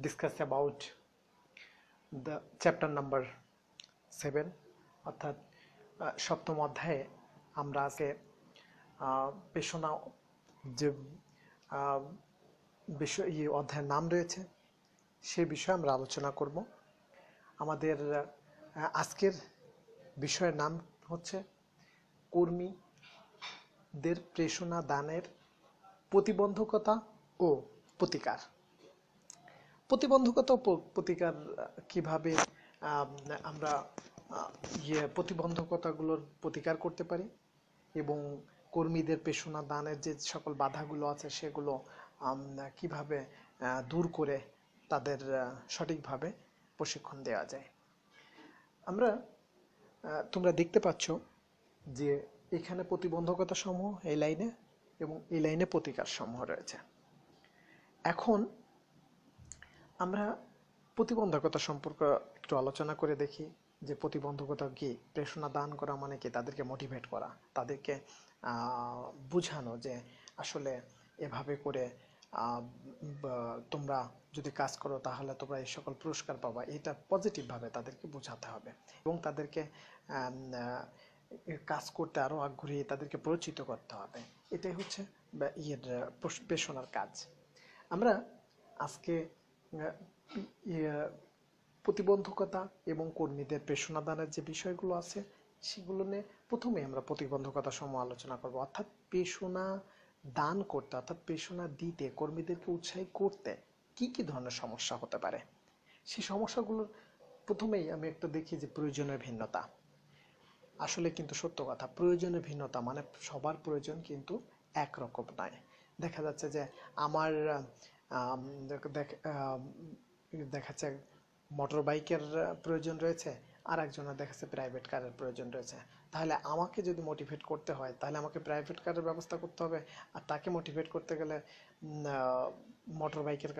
discuss about the chapter number 7 অর্থাৎ সপ্তম অধ্যায়ে আমরা আজকে পেশনা যে বিষয় এই অধ্যায়ের নাম রয়েছে সে বিষয়ে আমরা আলোচনা করব আমাদের আজকের বিষয়ের নাম হচ্ছে কর্মীদের প্রেষণা দানের প্রতিবন্ধকতা ও প্রতিকার প্রতিবন্ধকতা প্রতিকার কিভাবে আমরা ইয়ে প্রতিবন্ধকতাগুলোর প্রতিকার করতে পারি এবং কর্মীদের পেশনা দানের যে সকল বাধাগুলো আছে সেগুলো কিভাবে দূর করে তাদের সঠিকভাবে প্রশিক্ষণ দেওয়া যায় আমরা তোমরা দেখতে পাচ্ছ যে এখানে প্রতিবন্ধকতা সমূহ এই লাইনে এবং এই লাইনে প্রতিকার সমূহ রয়েছে এখন আমরা প্রতিবন্ধকতা সম্পর্কে একটু আলোচনা করে দেখি যে প্রতিবন্ধকতা কি প্রেরণা দান করা মানে কি তাদেরকে মোটিভেট করা তাদেরকে বুঝানো যে আসলে এভাবে করে তোমরা যদি কাজ করো তাহলে তোমরা এই সকল পুরস্কার পাবা এটা পজিটিভভাবে তাদেরকে বোঝাতে হবে এবং তাদেরকে কাজ করতে আরও আগ্রহী তাদেরকে পরিচিত করতে হবে এটাই হচ্ছে ইয়ের পেশনার কাজ আমরা আজকে প্রতিবন্ধকতা এবং কর্মীদের পেশনাদানের যে বিষয়গুলো আছে সেগুলো নিয়ে প্রথমে আমরা প্রতিবন্ধকতা সম আলোচনা করব অর্থাৎ পেশনা দান করতে অর্থাৎ পেশনা দিতে কর্মীদেরকে উৎসাহী করতে কি কি ধরনের সমস্যা হতে পারে সেই সমস্যাগুলোর প্রথমেই আমি একটা দেখি যে প্রয়োজনের ভিন্নতা আসলে কিন্তু সত্য কথা প্রয়োজনের ভিন্নতা মানে সবার প্রয়োজন কিন্তু একরকম নয় দেখা যাচ্ছে যে আমার দেখাচ্ছে মোটর বাইকের প্রয়োজন রয়েছে আর একজনের দেখাচ্ছে প্রাইভেট কারের প্রয়োজন রয়েছে তাহলে আমাকে যদি মোটিভেট করতে হয় তাহলে আমাকে প্রাইভেট কারের ব্যবস্থা করতে হবে আর তাকে মোটিভেট করতে গেলে মোটর বাইকের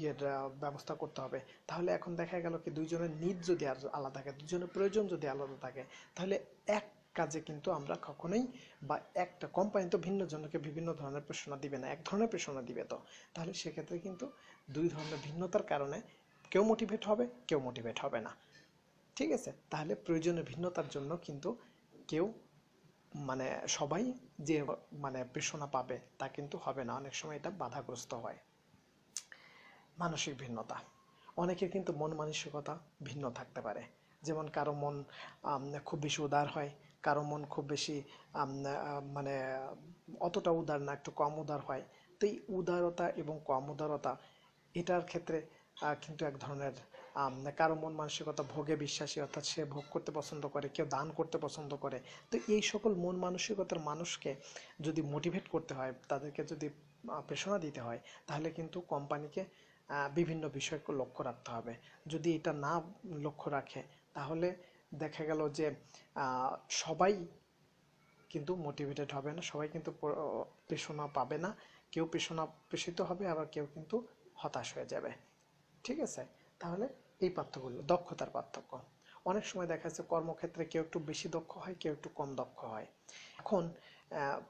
ইয়ের ব্যবস্থা করতে হবে তাহলে এখন দেখা গেল কি দুইজনের নিড যদি আর আলাদা থাকে দুজনের প্রয়োজন যদি আলাদা থাকে তাহলে এক কাজে কিন্তু আমরা কখনোই বা একটা কোম্পানি তো ভিন্ন জনকে বিভিন্ন ধরনের প্রেরণা দিবে না এক ধরনের প্রেরণা দিবে তো তাহলে সেক্ষেত্রে কিন্তু দুই ধরনের ভিন্নতার কারণে কেউ মোটিভেট হবে কেউ মোটিভেট হবে না ঠিক আছে তাহলে প্রয়োজনীয় ভিন্নতার জন্য কিন্তু কেউ মানে সবাই যে মানে প্রেরণা পাবে তা কিন্তু হবে না অনেক সময় এটা বাধাগ্রস্ত হয় মানসিক ভিন্নতা অনেকের কিন্তু মন মানসিকতা ভিন্ন থাকতে পারে যেমন কারো মন খুব বেশি উদার হয় কারো মন খুব বেশি মানে অতটা উদার না একটু কম উদার হয় তো এই উদারতা এবং কম উদারতা এটার ক্ষেত্রে কিন্তু এক ধরনের কারো মন মানসিকতা ভোগে বিশ্বাসী অর্থাৎ সে ভোগ করতে পছন্দ করে কেউ দান করতে পছন্দ করে তো এই সকল মন মানসিকতার মানুষকে যদি মোটিভেট করতে হয় তাদেরকে যদি প্রেরণা দিতে হয় তাহলে কিন্তু কোম্পানিকে বিভিন্ন বিষয়কে লক্ষ্য রাখতে হবে যদি এটা না লক্ষ্য রাখে তাহলে দেখা গেল যে সবাই কিন্তু মোটিভেটেড হবে না সবাই কিন্তু পেশোনা পাবে না কেউ পেশোনা পেশিত হবে আবার কেউ কিন্তু হতাশ হয়ে যাবে ঠিক আছে তাহলে এই পার্থক্যগুলো দক্ষতার পার্থক্য অনেক সময় দেখা যাচ্ছে কর্মক্ষেত্রে কেউ একটু বেশি দক্ষ হয় কেউ একটু কম দক্ষ হয় এখন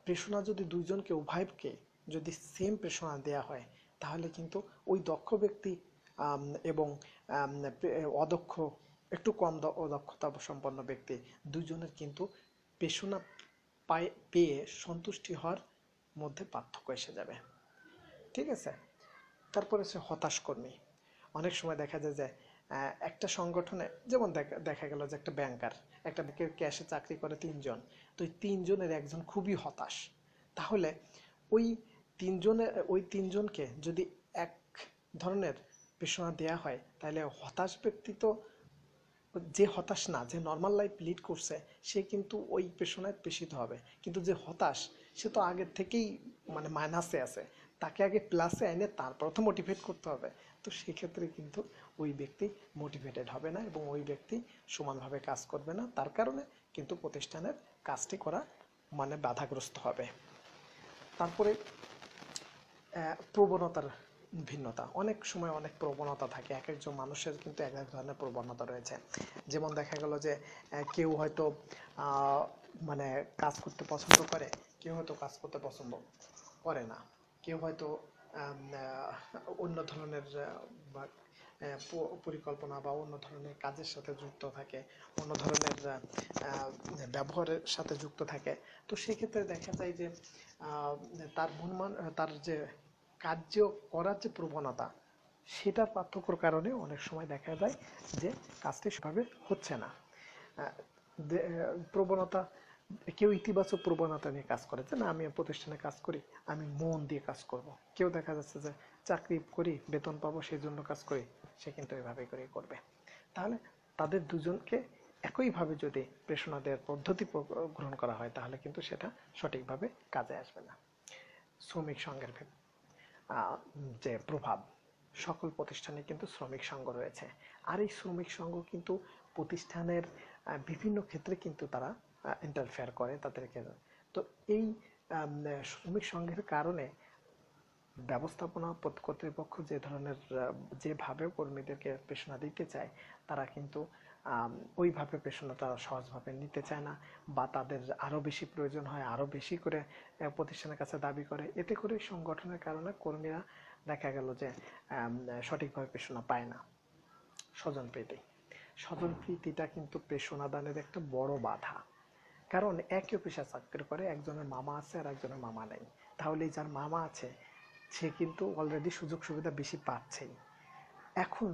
প্রেষণা যদি দুইজনকে উভয়কে যদি সেম প্রেষণা দেয়া হয় তাহলে কিন্তু ওই দক্ষ ব্যক্তি এবং অদক্ষ একটু কম দক্ষতা সম্পন্ন ব্যক্তি দুজনের কিন্তু পেশনা পায়ে পেয়ে সন্তুষ্টি হওয়ার মধ্যে পার্থক্য এসে যাবে ঠিক আছে তারপরে সে হতাশ কর্মী অনেক সময় দেখা যায় যে একটা সংগঠনে যেমন দেখা গেল যে একটা ব্যাংকার একটা ব্যাংকের ক্যাশে চাকরি করে তিনজন তো ওই তিনজনের একজন খুবই হতাশ তাহলে ওই তিনজনের ওই তিনজনকে যদি এক ধরনের পেশনা দেয়া হয় তাহলে হতাশ ব্যক্তি তো যে হতাশ না যে নর্মাল লাইফ লিড করছে সে কিন্তু ওই পেশনায় পেশিত হবে কিন্তু যে হতাশ সে তো আগের থেকেই মানে মাইনাসে আছে তাকে আগে প্লাসে এনে তারপর তো মোটিভেট করতে হবে তো সেক্ষেত্রে কিন্তু ওই ব্যক্তি মোটিভেটেড হবে না এবং ওই ব্যক্তি সমানভাবে কাজ করবে না তার কারণে কিন্তু প্রতিষ্ঠানের কাজটি করা মানে বাধাগ্রস্ত হবে তারপরে প্রবণতার ভিন্নতা অনেক সময় অনেক প্রবণতা থাকে এক একজন মানুষের কিন্তু এক এক ধরনের প্রবণতা রয়েছে যেমন দেখা গেল যে কেউ হয়তো মানে কাজ করতে পছন্দ করে কেউ হয়তো কাজ করতে পছন্দ করে না কেউ হয়তো অন্য ধরনের পরিকল্পনা বা অন্য ধরনের কাজের সাথে যুক্ত থাকে অন্য ধরনের ব্যবহারের সাথে যুক্ত থাকে তো সেক্ষেত্রে দেখা যায় যে তার মন তার যে কার্য করার যে প্রবণতা সেটার পার্থক্যর কারণে অনেক সময় দেখা যায় যে কাজটি সেভাবে হচ্ছে না প্রবণতা কেউ ইতিবাচক প্রবণতা নিয়ে কাজ করে যে না আমি প্রতিষ্ঠানে কাজ করি আমি মন দিয়ে কাজ করব। কেউ দেখা যাচ্ছে যে চাকরি করি বেতন পাবো সেই জন্য কাজ করি সে কিন্তু এভাবে করে করবে তাহলে তাদের দুজনকে একইভাবে যদি প্রেষণা দেওয়ার পদ্ধতি গ্রহণ করা হয় তাহলে কিন্তু সেটা সঠিকভাবে কাজে আসবে না শ্রমিক সংঘের যে প্রভাব সকল প্রতিষ্ঠানে কিন্তু শ্রমিক সংঘ রয়েছে আর এই শ্রমিক সংঘ কিন্তু প্রতিষ্ঠানের বিভিন্ন ক্ষেত্রে কিন্তু তারা ইন্টারফেয়ার করে তাদেরকে তো এই শ্রমিক সংঘের কারণে ব্যবস্থাপনা কর্তৃপক্ষ যে ধরনের যেভাবে কর্মীদেরকে পেশনা দিতে চায় তারা কিন্তু ওইভাবে পেশেন্টরা তারা সহজভাবে নিতে চায় না বা তাদের আরও বেশি প্রয়োজন হয় আরও বেশি করে প্রতিষ্ঠানের কাছে দাবি করে এতে করে সংগঠনের কারণে কর্মীরা দেখা গেল যে সঠিকভাবে পেশনা পায় না স্বজন প্রীতি স্বজন প্রীতিটা কিন্তু দানের একটা বড় বাধা কারণ একই পেশা চাকরি করে একজনের মামা আছে আর একজনের মামা নেই তাহলে যার মামা আছে সে কিন্তু অলরেডি সুযোগ সুবিধা বেশি পাচ্ছেই এখন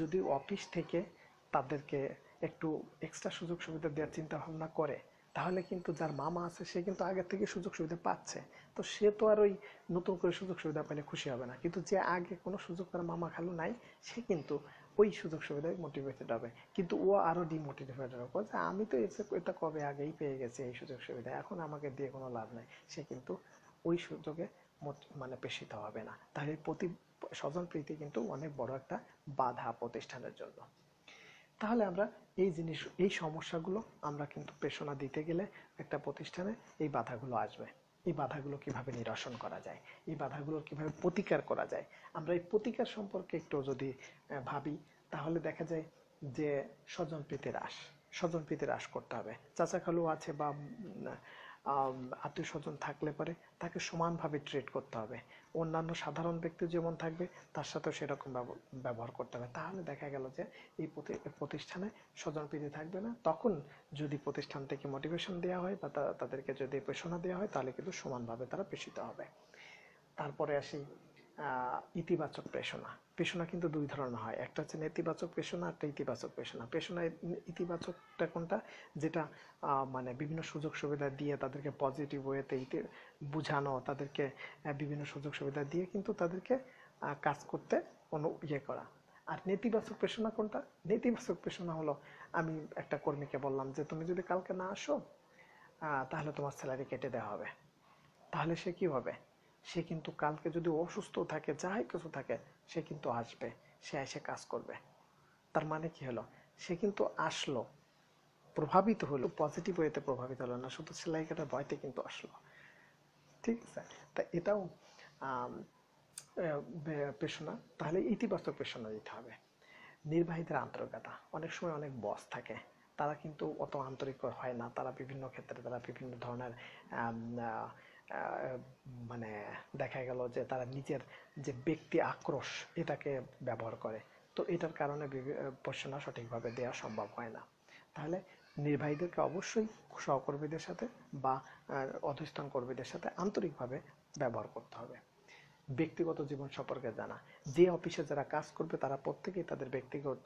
যদি অফিস থেকে তাদেরকে একটু এক্সট্রা সুযোগ সুবিধা দেওয়ার চিন্তা ভাবনা করে তাহলে কিন্তু যার মামা আছে সে কিন্তু আগে থেকে সুযোগ সুবিধা পাচ্ছে তো সে তো আর ওই নতুন করে সুযোগ সুবিধা পেলে খুশি হবে না কিন্তু যে আগে কোনো সুযোগ তার মামা খালু নাই সে কিন্তু ওই সুযোগ সুবিধায় মোটিভেটেড হবে কিন্তু ও আরও ডিমোটিভেটেড হবে যে আমি তো এটা কবে আগেই পেয়ে গেছি এই সুযোগ সুবিধা এখন আমাকে দিয়ে কোনো লাভ নাই সে কিন্তু ওই সুযোগে মানে পেশিত হবে না তাহলে প্রতি স্বজন প্রীতি কিন্তু অনেক বড় একটা বাধা প্রতিষ্ঠানের জন্য তাহলে আমরা এই জিনিস এই সমস্যাগুলো আমরা কিন্তু পেশনা দিতে গেলে একটা প্রতিষ্ঠানে এই বাধাগুলো আসবে এই বাধাগুলো কিভাবে নিরসন করা যায় এই বাধাগুলোর কিভাবে প্রতিকার করা যায় আমরা এই প্রতিকার সম্পর্কে একটু যদি ভাবি তাহলে দেখা যায় যে স্বজন প্রীতি হ্রাস স্বজন প্রীতি হ্রাস করতে হবে চাচা খালু আছে বা আত্মীয় স্বজন থাকলে পরে তাকে সমানভাবে ট্রিট করতে হবে অন্যান্য সাধারণ ব্যক্তি যেমন থাকবে তার সাথেও সেরকম ব্যবহার করতে হবে তাহলে দেখা গেল যে এই প্রতিষ্ঠানে প্রীতি থাকবে না তখন যদি প্রতিষ্ঠান থেকে মোটিভেশন দেওয়া হয় বা তাদেরকে যদি প্রেষণা দেওয়া হয় তাহলে কিন্তু সমানভাবে তারা পেশিত হবে তারপরে আসি ইতিবাচক প্রেষণা পেশনা কিন্তু দুই ধরনের হয় একটা হচ্ছে নেতিবাচক পেশনা একটা ইতিবাচক পেশনা পেশনা ইতিবাচকটা কোনটা যেটা মানে বিভিন্ন সুযোগ সুবিধা দিয়ে তাদেরকে পজিটিভ ওয়েতে ইতি বুঝানো তাদেরকে বিভিন্ন সুযোগ সুবিধা দিয়ে কিন্তু তাদেরকে কাজ করতে কোনো ইয়ে করা আর নেতিবাচক পেশনা কোনটা নেতিবাচক পেশনা হলো আমি একটা কর্মীকে বললাম যে তুমি যদি কালকে না আসো তাহলে তোমার স্যালারি কেটে দেওয়া হবে তাহলে সে কি হবে সে কিন্তু কালকে যদি অসুস্থ থাকে যাই কিছু থাকে সে কিন্তু আসবে সে এসে কাজ করবে তার মানে কি হলো সে কিন্তু আসলো প্রভাবিত হলো পজিটিভ ওয়েতে প্রভাবিত হলো না শুধু সেলাই কাটার ভয়তে কিন্তু আসলো ঠিক আছে তা এটাও পেশনা তাহলে ইতিবাচক পেশনা দিতে হবে নির্বাহীদের আন্তরিকতা অনেক সময় অনেক বস থাকে তারা কিন্তু অত আন্তরিক হয় না তারা বিভিন্ন ক্ষেত্রে তারা বিভিন্ন ধরনের মানে দেখা গেল যে তারা নিজের যে ব্যক্তি আক্রোশ এটাকে ব্যবহার করে তো এটার কারণে প্রশ্নটা সঠিকভাবে দেওয়া সম্ভব হয় না তাহলে নির্বাহীদেরকে অবশ্যই সহকর্মীদের সাথে বা অধস্থান কর্মীদের সাথে আন্তরিকভাবে ব্যবহার করতে হবে ব্যক্তিগত জীবন সম্পর্কে জানা যে অফিসে যারা কাজ করবে তারা প্রত্যেকেই তাদের ব্যক্তিগত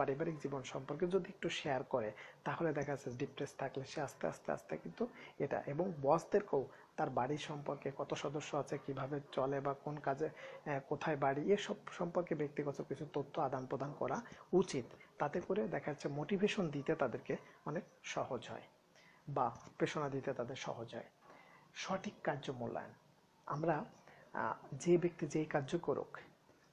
পারিবারিক জীবন সম্পর্কে যদি একটু শেয়ার করে তাহলে দেখা যাচ্ছে ডিপ্রেস থাকলে সে আস্তে আস্তে আস্তে কিন্তু এটা এবং বসদেরকেও তার বাড়ি সম্পর্কে কত সদস্য আছে কিভাবে চলে বা কোন কাজে কোথায় বাড়ি এসব সম্পর্কে ব্যক্তিগত কিছু তথ্য আদান প্রদান করা উচিত তাতে করে দেখা যাচ্ছে মোটিভেশন দিতে তাদেরকে অনেক সহজ হয় বা প্রেরণা দিতে তাদের সহজ হয় সঠিক কার্য মূল্যায়ন আমরা যে ব্যক্তি যেই কার্য করুক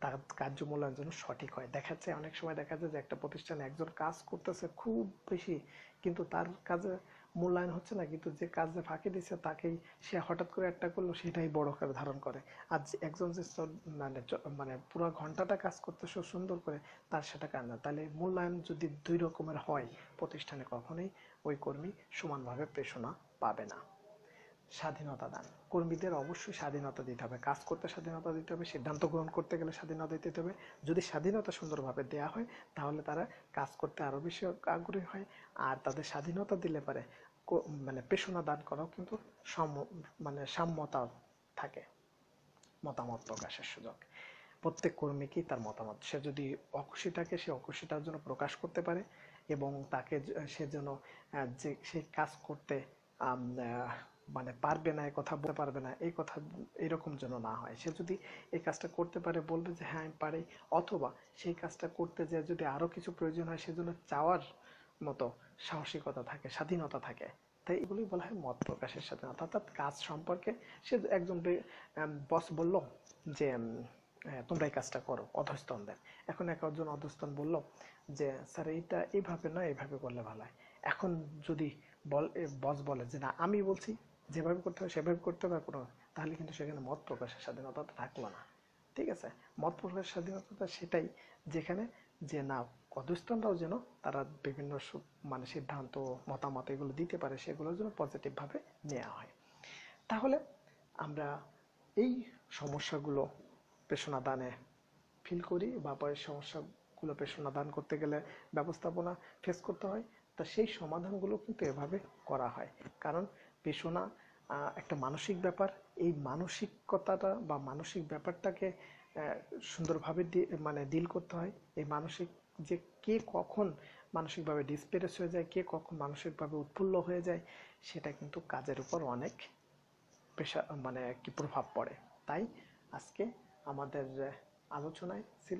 তার কার্য মূল্যায়ন যেন সঠিক হয় দেখা যাচ্ছে অনেক সময় দেখা যায় যে একটা প্রতিষ্ঠানে একজন কাজ করতেছে খুব বেশি কিন্তু তার কাজে মূল্যায়ন হচ্ছে না কিন্তু যে কাজে ফাঁকি দিচ্ছে তাকেই সে হঠাৎ করে একটা করলো সেটাই বড় আকার ধারণ করে আর একজন যে মানে মানে পুরো ঘন্টাটা কাজ করতে সে সুন্দর করে তার সেটা কাজ না তাহলে মূল্যায়ন যদি দুই রকমের হয় প্রতিষ্ঠানে কখনোই ওই কর্মী সমানভাবে পেশনা পাবে না স্বাধীনতা দান কর্মীদের অবশ্যই স্বাধীনতা দিতে হবে কাজ করতে স্বাধীনতা দিতে হবে সিদ্ধান্ত গ্রহণ করতে গেলে স্বাধীনতা দিতে হবে যদি স্বাধীনতা সুন্দরভাবে দেওয়া হয় তাহলে তারা কাজ করতে আরও বেশি আগ্রহী হয় আর তাদের স্বাধীনতা দিলে পারে মানে পেশনা দান করাও কিন্তু সম মানে সাম্যতা থাকে মতামত প্রকাশের সুযোগ প্রত্যেক কর্মীকেই তার মতামত সে যদি অকুশি থাকে সে অকুশিটার জন্য প্রকাশ করতে পারে এবং তাকে সে যেন যে সে কাজ করতে মানে পারবে না এই কথা বলতে পারবে না এই কথা এরকম যেন না হয় সে যদি এই কাজটা করতে পারে বলবে যে হ্যাঁ আমি পারি অথবা সেই কাজটা করতে যেয়ে যদি আরও কিছু প্রয়োজন হয় সেজন্য চাওয়ার মতো সাহসিকতা থাকে স্বাধীনতা থাকে তাই এগুলোই বলা হয় মত প্রকাশের সাথে অর্থাৎ কাজ সম্পর্কে সে একজন বস বলল যে তোমরা এই কাজটা করো অধস্তনদের এখন এক একজন অধস্তন বলল যে স্যার এইটা এইভাবে না এইভাবে করলে ভালো হয় এখন যদি বল বস বলে যে না আমি বলছি যেভাবে করতে হবে সেভাবে করতে হবে কোনো তাহলে কিন্তু সেখানে মত প্রকাশের স্বাধীনতা থাকলো না ঠিক আছে মত প্রকাশের স্বাধীনতা সেটাই যেখানে যে না অধুষ্ঠানরাও যেন তারা বিভিন্ন মানে সিদ্ধান্ত মতামত এগুলো দিতে পারে সেগুলোর জন্য পজিটিভভাবে নেওয়া হয় তাহলে আমরা এই সমস্যাগুলো পেশনা দানে ফিল করি বা পরের সমস্যাগুলো পেশনা দান করতে গেলে ব্যবস্থাপনা ফেস করতে হয় তা সেই সমাধানগুলো কিন্তু এভাবে করা হয় কারণ পেশনা একটা মানসিক ব্যাপার এই মানসিকতাটা বা মানসিক ব্যাপারটাকে সুন্দরভাবে মানে ডিল করতে হয় এই মানসিক যে কে কখন মানসিকভাবে ডিসপেরেস হয়ে যায় কে কখন মানসিকভাবে উৎফুল্ল হয়ে যায় সেটা কিন্তু কাজের উপর অনেক পেশা মানে কি প্রভাব পড়ে তাই আজকে আমাদের আলোচনায় ছিল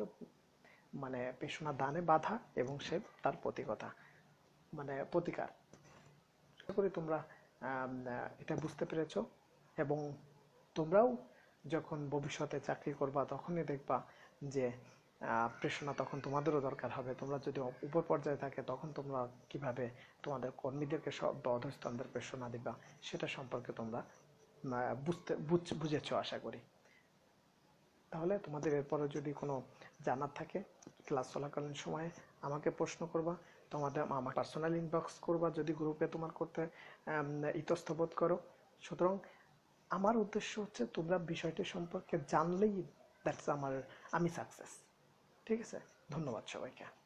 মানে পেশনা দানে বাধা এবং সে তার প্রতিকতা মানে প্রতিকার আশা করি তোমরা এটা বুঝতে পেরেছ এবং তোমরাও যখন ভবিষ্যতে চাকরি করবা তখনই দেখবা যে প্রেষণা তখন তোমাদেরও দরকার হবে তোমরা যদি উপর পর্যায়ে থাকে তখন তোমরা কিভাবে তোমাদের কর্মীদেরকে সব বা অধস্তনদের প্রেষণা দিবা সেটা সম্পর্কে তোমরা বুঝতে বুঝেছ আশা করি তাহলে তোমাদের এরপরে যদি কোনো জানার থাকে ক্লাস চলাকালীন সময়ে আমাকে প্রশ্ন করবা তোমাদের আমার পার্সোনাল ইনবক্স করবা যদি গ্রুপে তোমার করতে ইতস্তবোধ করো সুতরাং আমার উদ্দেশ্য হচ্ছে তোমরা বিষয়টি সম্পর্কে জানলেই দ্যাটস আমার আমি সাকসেস ঠিক আছে ধন্যবাদ সবাইকে